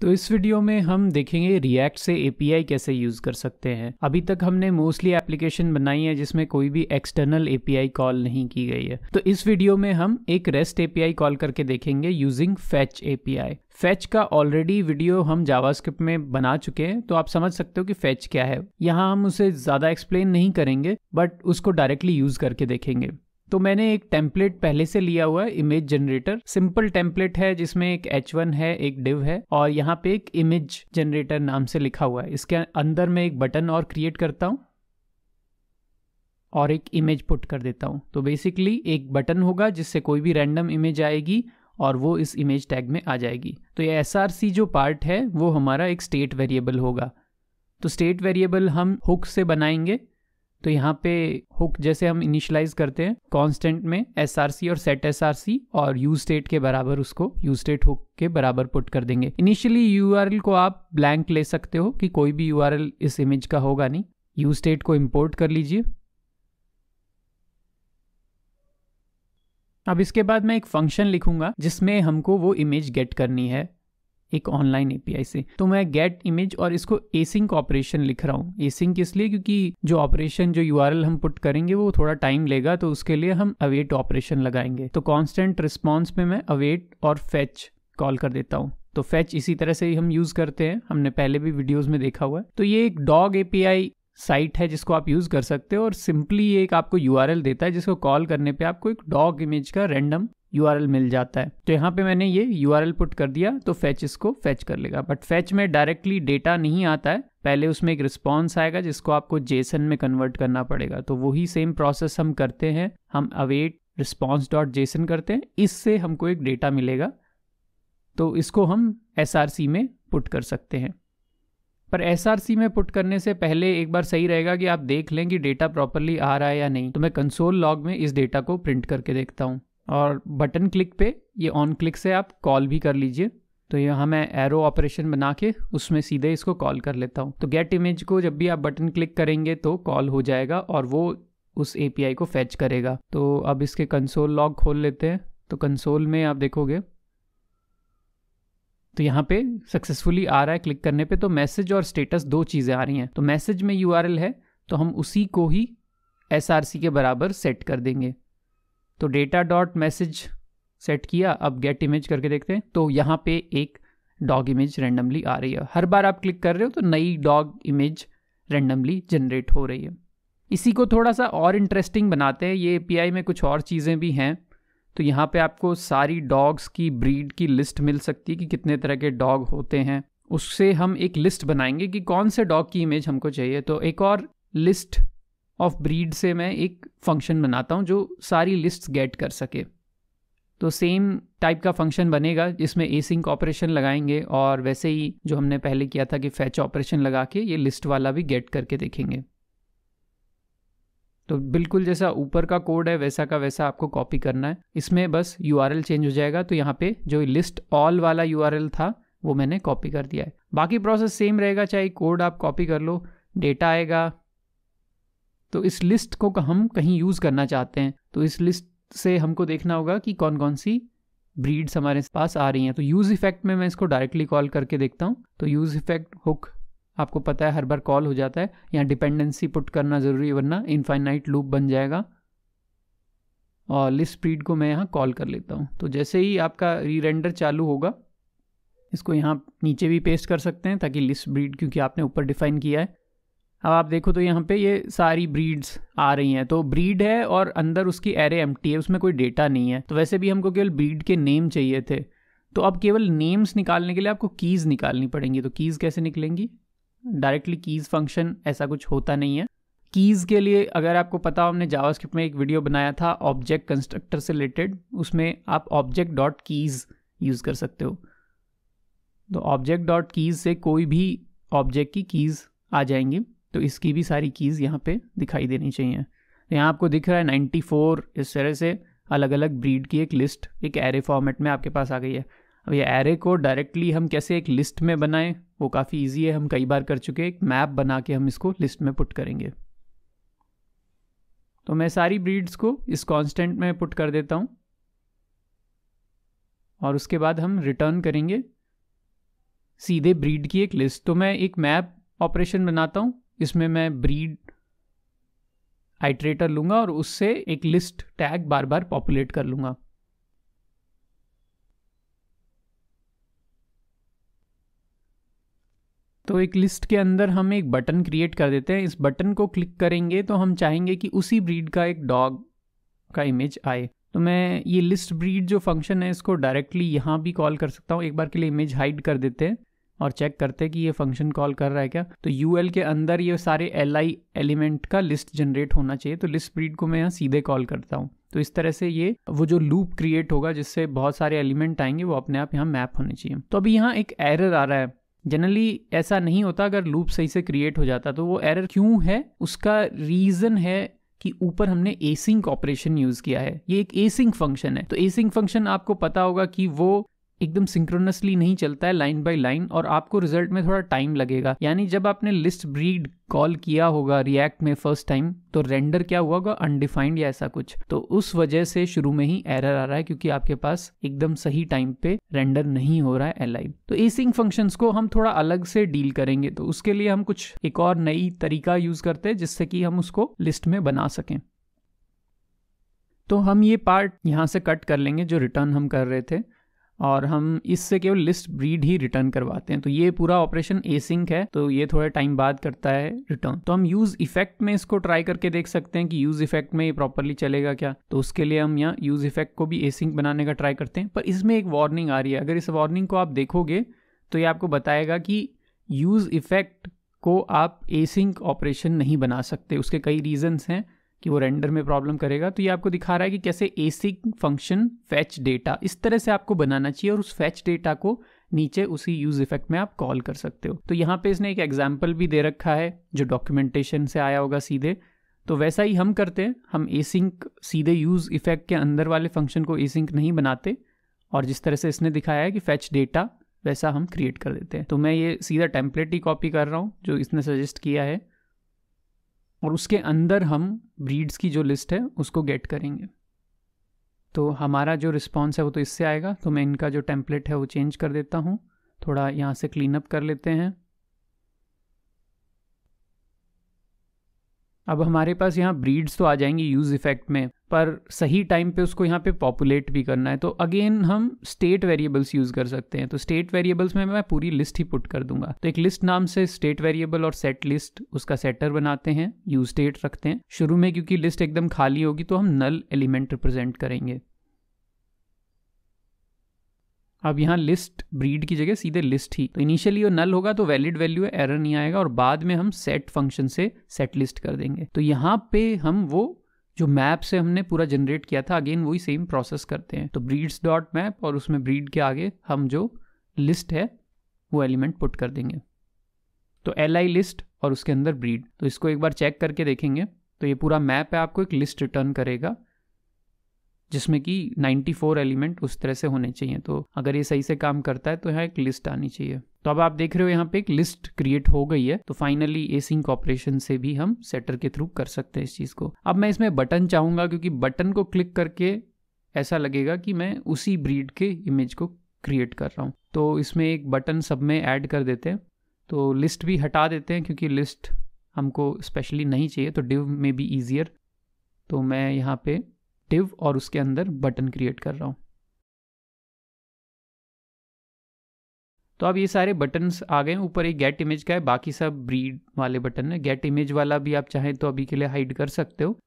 तो इस वीडियो में हम देखेंगे रिएक्ट से एपीआई कैसे यूज़ कर सकते हैं अभी तक हमने मोस्टली एप्लीकेशन बनाई है जिसमें कोई भी एक्सटर्नल एपीआई कॉल नहीं की गई है तो इस वीडियो में हम एक रेस्ट एपीआई कॉल करके देखेंगे यूजिंग फैच एपीआई फैच का ऑलरेडी वीडियो हम जावास्क्रिप्ट में बना चुके हैं तो आप समझ सकते हो कि फैच क्या है यहाँ हम उसे ज़्यादा एक्सप्लेन नहीं करेंगे बट उसको डायरेक्टली यूज़ करके देखेंगे तो मैंने एक टेम्पलेट पहले से लिया हुआ है इमेज जनरेटर सिंपल टेम्पलेट है जिसमें एक एच वन है एक डिव है और यहाँ पे एक इमेज जनरेटर नाम से लिखा हुआ है इसके अंदर मैं एक बटन और क्रिएट करता हूँ और एक इमेज पुट कर देता हूँ तो बेसिकली एक बटन होगा जिससे कोई भी रैंडम इमेज आएगी और वो इस इमेज टैग में आ जाएगी तो ये एस जो पार्ट है वो हमारा एक स्टेट वेरिएबल होगा तो स्टेट वेरिएबल हम हुक से बनाएंगे तो यहाँ पे हुक जैसे हम इनिशलाइज करते हैं कांस्टेंट में एस आर सी और सेट एस आर सी और यू स्टेट के बराबर उसको यू स्टेट हुक के बराबर पुट कर देंगे इनिशियली यू आर एल को आप ब्लैंक ले सकते हो कि कोई भी यू आर एल इस इमेज का होगा नहीं यू स्टेट को इम्पोर्ट कर लीजिए अब इसके बाद मैं एक फंक्शन लिखूंगा जिसमें हमको वो इमेज गेट करनी है एक ऑनलाइन एपीआई से तो मैं गेट इमेज और इसको एसिंक ऑपरेशन लिख रहा हूँ एसिंक इसलिए क्योंकि जो ऑपरेशन जो यू हम पुट करेंगे वो थोड़ा टाइम लेगा तो उसके लिए हम अवेट ऑपरेशन लगाएंगे तो कॉन्स्टेंट रिस्पॉन्स में मैं अवेट और फेच कॉल कर देता हूँ तो फैच इसी तरह से ही हम यूज़ करते हैं हमने पहले भी वीडियोज में देखा हुआ है तो ये एक डॉग ए साइट है जिसको आप यूज़ कर सकते हो और सिंपली ये एक आपको यू देता है जिसको कॉल करने पे आपको एक डॉग इमेज का रैंडम यू मिल जाता है तो यहाँ पे मैंने ये यू पुट कर दिया तो फैच इसको फैच कर लेगा बट फैच में डायरेक्टली डेटा नहीं आता है पहले उसमें एक रिस्पॉन्स आएगा जिसको आपको जेसन में कन्वर्ट करना पड़ेगा तो वही सेम प्रोसेस हम करते हैं हम अवेट रिस्पॉन्स डॉट जेसन करते हैं इससे हमको एक डेटा मिलेगा तो इसको हम एस में पुट कर सकते हैं पर एस में पुट करने से पहले एक बार सही रहेगा कि आप देख लें कि डेटा प्रॉपरली आ रहा है या नहीं तो मैं कंसोल लॉग में इस डेटा को प्रिंट करके देखता हूँ और बटन क्लिक पे ये ऑन क्लिक से आप कॉल भी कर लीजिए तो यहाँ मैं एरो ऑपरेशन बना के उसमें सीधे इसको कॉल कर लेता हूँ तो गेट इमेज को जब भी आप बटन क्लिक करेंगे तो कॉल हो जाएगा और वो उस ए को फैच करेगा तो अब इसके कंसोल लॉग खोल लेते हैं तो कंसोल में आप देखोगे तो यहाँ पे सक्सेसफुली आ रहा है क्लिक करने पे तो मैसेज और स्टेटस दो चीज़ें आ रही हैं तो मैसेज में यू है तो हम उसी को ही एस के बराबर सेट कर देंगे तो डेटा डॉट मैसेज सेट किया अब गेट इमेज करके देखते हैं तो यहाँ पे एक डॉग इमेज रैंडमली आ रही है हर बार आप क्लिक कर रहे हो तो नई डॉग इमेज रैंडमली जनरेट हो रही है इसी को थोड़ा सा और इंटरेस्टिंग बनाते हैं ये ए में कुछ और चीज़ें भी हैं तो यहाँ पे आपको सारी डॉग्स की ब्रीड की लिस्ट मिल सकती है कि कितने तरह के डॉग होते हैं उससे हम एक लिस्ट बनाएंगे कि कौन से डॉग की इमेज हमको चाहिए तो एक और लिस्ट ऑफ ब्रीड से मैं एक फंक्शन बनाता हूँ जो सारी लिस्ट गेट कर सके तो सेम टाइप का फंक्शन बनेगा जिसमें एसिंक ऑपरेशन लगाएंगे और वैसे ही जो हमने पहले किया था कि फैच ऑपरेशन लगा के ये लिस्ट वाला भी गेट करके देखेंगे तो बिल्कुल जैसा ऊपर का कोड है वैसा का वैसा आपको कॉपी करना है इसमें बस यू चेंज हो जाएगा तो यहाँ पे जो लिस्ट ऑल वाला यू था वो मैंने कॉपी कर दिया है बाकी प्रोसेस सेम रहेगा चाहे कोड आप कॉपी कर लो डेटा आएगा तो इस लिस्ट को हम कहीं यूज़ करना चाहते हैं तो इस लिस्ट से हमको देखना होगा कि कौन कौन सी ब्रीड्स हमारे पास आ रही हैं तो यूज़ इफेक्ट में मैं इसको डायरेक्टली कॉल करके देखता हूँ तो यूज़ इफेक्ट हुक आपको पता है हर बार कॉल हो जाता है यहाँ डिपेंडेंसी पुट करना ज़रूरी है वरना इनफाइनाइट लूप बन जाएगा और लिस्ट ब्रीड को मैं यहाँ कॉल कर लेता हूँ तो जैसे ही आपका री रेंडर चालू होगा इसको यहाँ नीचे भी पेस्ट कर सकते हैं ताकि लिस्ट ब्रीड क्योंकि आपने ऊपर डिफाइन किया है अब आप देखो तो यहाँ पे ये सारी ब्रीड्स आ रही हैं तो ब्रीड है और अंदर उसकी एरे एम है उसमें कोई डेटा नहीं है तो वैसे भी हमको केवल ब्रीड के नेम चाहिए थे तो अब केवल नेम्स निकालने के लिए आपको कीज़ निकालनी पड़ेंगी तो कीज़ कैसे निकलेंगी डायरेक्टली कीज़ फंक्शन ऐसा कुछ होता नहीं है कीज़ के लिए अगर आपको पता हो हमने जावास्क्रिप्ट में एक वीडियो बनाया था ऑब्जेक्ट कंस्ट्रक्टर से रिलेटेड उसमें आप ऑब्जेक्ट डॉट कीज़ यूज़ कर सकते हो तो ऑब्जेक्ट डॉट कीज़ से कोई भी ऑब्जेक्ट की कीज़ आ जाएंगी तो इसकी भी सारी कीज़ यहाँ पे दिखाई देनी चाहिए तो यहाँ आपको दिख रहा है 94 इस तरह से अलग अलग ब्रीड की एक लिस्ट एक एरे फॉर्मेट में आपके पास आ गई है अब ये एरे को डायरेक्टली हम कैसे एक लिस्ट में बनाएं वो काफ़ी ईजी है हम कई बार कर चुके हैं एक मैप बना के हम इसको लिस्ट में पुट करेंगे तो मैं सारी ब्रीड्स को इस कांस्टेंट में पुट कर देता हूँ और उसके बाद हम रिटर्न करेंगे सीधे ब्रीड की एक लिस्ट तो मैं एक मैप ऑपरेशन बनाता हूँ इसमें मैं ब्रीड आइट्रेटर लूंगा और उससे एक लिस्ट टैग बार बार पॉपुलेट कर लूंगा तो एक लिस्ट के अंदर हम एक बटन क्रिएट कर देते हैं इस बटन को क्लिक करेंगे तो हम चाहेंगे कि उसी ब्रीड का एक डॉग का इमेज आए तो मैं ये लिस्ट ब्रीड जो फंक्शन है इसको डायरेक्टली यहाँ भी कॉल कर सकता हूँ एक बार के लिए इमेज हाइड कर देते हैं और चेक करते कि ये फंक्शन कॉल कर रहा है क्या तो यू के अंदर ये सारे एल एलिमेंट का लिस्ट जनरेट होना चाहिए तो लिस्ट ब्रीड को मैं यहाँ सीधे कॉल करता हूँ तो इस तरह से ये वो जो लूप क्रिएट होगा जिससे बहुत सारे एलिमेंट आएंगे वो अपने आप यहाँ मैप होने चाहिए तो अभी यहाँ एक एरर आ रहा है जनरली ऐसा नहीं होता अगर लूप सही से क्रिएट हो जाता तो वो एरर क्यों है उसका रीज़न है कि ऊपर हमने एसिंक ऑपरेशन यूज़ किया है ये एक एसिंक फंक्शन है तो एसिंक फंक्शन आपको पता होगा कि वो एकदम सिंक्रोनसली नहीं चलता है लाइन बाय लाइन और आपको रिजल्ट में थोड़ा टाइम लगेगा यानी जब आपने लिस्ट ब्रीड कॉल किया होगा रिएक्ट में फर्स्ट टाइम तो रेंडर क्या हुआ होगा अनडिफाइंड या ऐसा कुछ तो उस वजह से शुरू में ही एरर आ रहा है क्योंकि आपके पास एकदम सही टाइम पे रेंडर नहीं हो रहा है एलाइव तो एसिंग फंक्शंस को हम थोड़ा अलग से डील करेंगे तो उसके लिए हम कुछ एक और नई तरीका यूज करते हैं जिससे कि हम उसको लिस्ट में बना सकें तो हम ये पार्ट यहाँ से कट कर लेंगे जो रिटर्न हम कर रहे थे और हम इससे केवल लिस्ट ब्रीड ही रिटर्न करवाते हैं तो ये पूरा ऑपरेशन एसिंक है तो ये थोड़ा टाइम बाद करता है रिटर्न तो हम यूज इफेक्ट में इसको ट्राई करके देख सकते हैं कि यूज इफेक्ट में ये प्रॉपरली चलेगा क्या तो उसके लिए हम यहाँ यूज इफेक्ट को भी एसिंक बनाने का ट्राई करते हैं पर इसमें एक वार्निंग आ रही है अगर इस वार्निंग को आप देखोगे तो ये आपको बताएगा कि यूज इफेक्ट को आप एसिंक ऑपरेशन नहीं बना सकते उसके कई रीजन्स हैं कि वो रेंडर में प्रॉब्लम करेगा तो ये आपको दिखा रहा है कि कैसे एसिक फंक्शन फैच डेटा इस तरह से आपको बनाना चाहिए और उस फैच डेटा को नीचे उसी यूज इफेक्ट में आप कॉल कर सकते हो तो यहाँ पे इसने एक एग्जाम्पल भी दे रखा है जो डॉक्यूमेंटेशन से आया होगा सीधे तो वैसा ही हम करते हैं हम एसिंक सीधे यूज इफेक्ट के अंदर वाले फंक्शन को एसिंक नहीं बनाते और जिस तरह से इसने दिखाया है कि फैच डेटा वैसा हम क्रिएट कर देते हैं तो मैं ये सीधा टेम्पलेट ही कॉपी कर रहा हूँ जो इसने सजेस्ट किया है और उसके अंदर हम ब्रीड्स की जो लिस्ट है उसको गेट करेंगे तो हमारा जो रिस्पॉन्स है वो तो इससे आएगा तो मैं इनका जो टेम्पलेट है वो चेंज कर देता हूँ थोड़ा यहाँ से क्लीन अप कर लेते हैं अब हमारे पास यहाँ ब्रीड्स तो आ जाएंगी यूज़ इफ़ेक्ट में पर सही टाइम पे उसको यहाँ पे पॉपुलेट भी करना है तो अगेन हम स्टेट वेरिएबल्स यूज़ कर सकते हैं तो स्टेट वेरिएबल्स में मैं पूरी लिस्ट ही पुट कर दूंगा तो एक लिस्ट नाम से स्टेट वेरिएबल और सेट लिस्ट उसका सेटर बनाते हैं यू स्टेट रखते हैं शुरू में क्योंकि लिस्ट एकदम खाली होगी तो हम नल एलिमेंट रिप्रेजेंट करेंगे अब यहाँ लिस्ट ब्रीड की जगह सीधे लिस्ट ही तो इनिशियली वो नल होगा तो वैलिड वैल्यू है एरर नहीं आएगा और बाद में हम सेट फंक्शन से सेट लिस्ट कर देंगे तो यहाँ पे हम वो जो मैप से हमने पूरा जनरेट किया था अगेन वही सेम प्रोसेस करते हैं तो ब्रीड्स डॉट मैप और उसमें ब्रीड के आगे हम जो लिस्ट है वो एलिमेंट पुट कर देंगे तो एल आई लिस्ट और उसके अंदर ब्रीड तो इसको एक बार चेक करके देखेंगे तो ये पूरा मैप है आपको एक लिस्ट रिटर्न करेगा जिसमें कि 94 एलिमेंट उस तरह से होने चाहिए तो अगर ये सही से काम करता है तो यहाँ एक लिस्ट आनी चाहिए तो अब आप देख रहे हो यहाँ पे एक लिस्ट क्रिएट हो गई है तो फाइनली सिंक ऑपरेशन से भी हम सेटर के थ्रू कर सकते हैं इस चीज़ को अब मैं इसमें बटन चाहूँगा क्योंकि बटन को क्लिक करके ऐसा लगेगा कि मैं उसी ब्रीड के इमेज को क्रिएट कर रहा हूँ तो इसमें एक बटन सब में ऐड कर देते हैं तो लिस्ट भी हटा देते हैं क्योंकि लिस्ट हमको स्पेशली नहीं चाहिए तो डिव में भी ईजियर तो मैं यहाँ पे टिव और उसके अंदर बटन क्रिएट कर रहा हूं तो अब ये सारे बटन्स आ गए ऊपर एक गेट इमेज का है बाकी सब ब्रीड वाले बटन है गेट इमेज वाला भी आप चाहें तो अभी के लिए हाइड कर सकते हो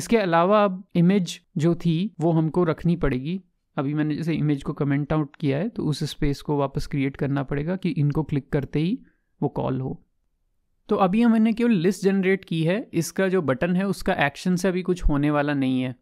इसके अलावा अब इमेज जो थी वो हमको रखनी पड़ेगी अभी मैंने जैसे इमेज को कमेंट आउट किया है तो उस स्पेस को वापस क्रिएट करना पड़ेगा कि इनको क्लिक करते ही वो कॉल हो तो अभी हमने केवल लिस्ट जनरेट की है इसका जो बटन है उसका एक्शन से अभी कुछ होने वाला नहीं है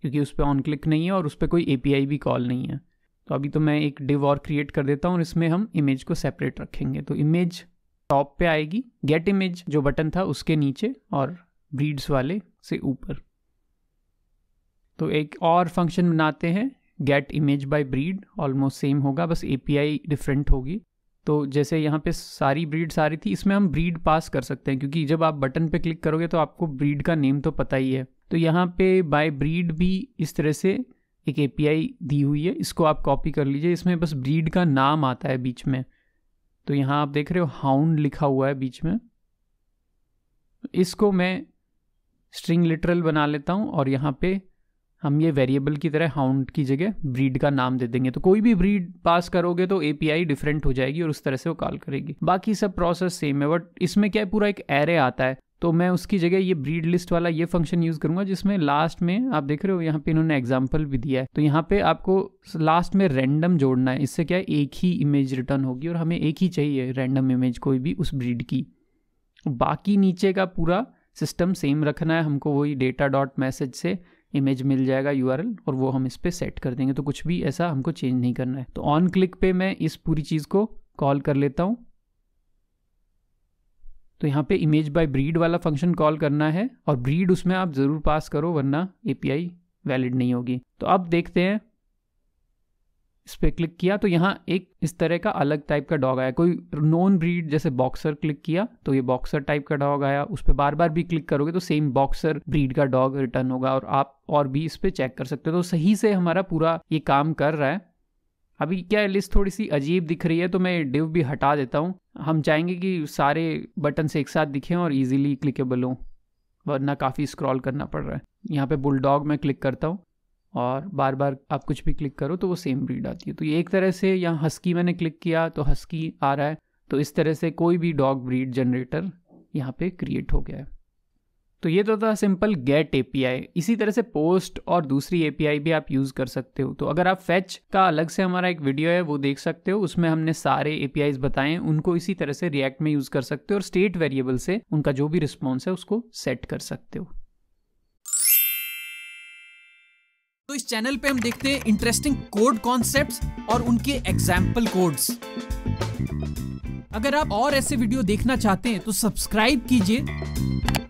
क्योंकि उस पर ऑन क्लिक नहीं है और उस पर कोई ए भी कॉल नहीं है तो अभी तो मैं एक डिव और क्रिएट कर देता हूँ और इसमें हम इमेज को सेपरेट रखेंगे तो इमेज टॉप पे आएगी गेट इमेज जो बटन था उसके नीचे और ब्रीड्स वाले से ऊपर तो एक और फंक्शन बनाते हैं get image by breed almost same होगा बस एपीआई डिफरेंट होगी तो जैसे यहाँ पे सारी ब्रीड सारी थी इसमें हम ब्रीड पास कर सकते हैं क्योंकि जब आप बटन पे क्लिक करोगे तो आपको ब्रीड का नेम तो पता ही है तो यहाँ पे बाय ब्रीड भी इस तरह से एक एपीआई दी हुई है इसको आप कॉपी कर लीजिए इसमें बस ब्रीड का नाम आता है बीच में तो यहाँ आप देख रहे हो हाउंड लिखा हुआ है बीच में इसको मैं स्ट्रिंग लिटरल बना लेता हूँ और यहाँ पे हम ये वेरिएबल की तरह हाउंड की जगह ब्रीड का नाम दे देंगे तो कोई भी ब्रीड पास करोगे तो एपीआई डिफरेंट हो जाएगी और उस तरह से वो कॉल करेगी बाकी सब प्रोसेस सेम है बट इसमें क्या है पूरा एक एरे आता है तो मैं उसकी जगह ये ब्रीड लिस्ट वाला ये फंक्शन यूज़ करूँगा जिसमें लास्ट में आप देख रहे हो यहाँ पे इन्होंने एग्जाम्पल भी दिया है तो यहाँ पे आपको लास्ट में रैंडम जोड़ना है इससे क्या है एक ही इमेज रिटर्न होगी और हमें एक ही चाहिए रैंडम इमेज कोई भी उस ब्रीड की बाकी नीचे का पूरा सिस्टम सेम रखना है हमको वही डेटा डॉट मैसेज से इमेज मिल जाएगा यू और वो हम इस पर सेट कर देंगे तो कुछ भी ऐसा हमको चेंज नहीं करना है तो ऑन क्लिक पे मैं इस पूरी चीज़ को कॉल कर लेता हूँ तो यहाँ पे इमेज बाय ब्रीड वाला फंक्शन कॉल करना है और ब्रीड उसमें आप ज़रूर पास करो वरना एपीआई वैलिड नहीं होगी तो अब देखते हैं इस पर क्लिक किया तो यहाँ एक इस तरह का अलग टाइप का डॉग आया कोई नॉन ब्रीड जैसे बॉक्सर क्लिक किया तो ये बॉक्सर टाइप का डॉग आया उस पर बार बार भी क्लिक करोगे तो सेम बॉक्सर ब्रीड का डॉग रिटर्न होगा और आप और भी इस पर चेक कर सकते हो तो सही से हमारा पूरा ये काम कर रहा है अभी क्या है लिस्ट थोड़ी सी अजीब दिख रही है तो मैं डिव भी हटा देता हूँ हम चाहेंगे कि सारे बटन्स एक साथ दिखें और इजीली क्लिकेबल हों वरना काफ़ी स्क्रॉल करना पड़ रहा है यहाँ पे बुलडॉग में क्लिक करता हूँ और बार बार आप कुछ भी क्लिक करो तो वो सेम ब्रीड आती है तो ये एक तरह से यहाँ हस्की मैंने क्लिक किया तो हस्की आ रहा है तो इस तरह से कोई भी डॉग ब्रीड जनरेटर यहाँ पे क्रिएट हो गया है तो ये तो था सिंपल गेट एपीआई इसी तरह से पोस्ट और दूसरी एपीआई भी आप यूज़ कर सकते हो तो अगर आप फैच का अलग से हमारा एक वीडियो है वो देख सकते हो उसमें हमने सारे एपीआई बताएं उनको इसी तरह से रिएक्ट में यूज़ कर सकते हो और स्टेट वेरिएबल से उनका जो भी रिस्पॉन्स है उसको सेट कर सकते हो तो इस चैनल पे हम देखते हैं इंटरेस्टिंग कोड कॉन्सेप्ट और उनके एग्जाम्पल कोड्स अगर आप और ऐसे वीडियो देखना चाहते हैं तो सब्सक्राइब कीजिए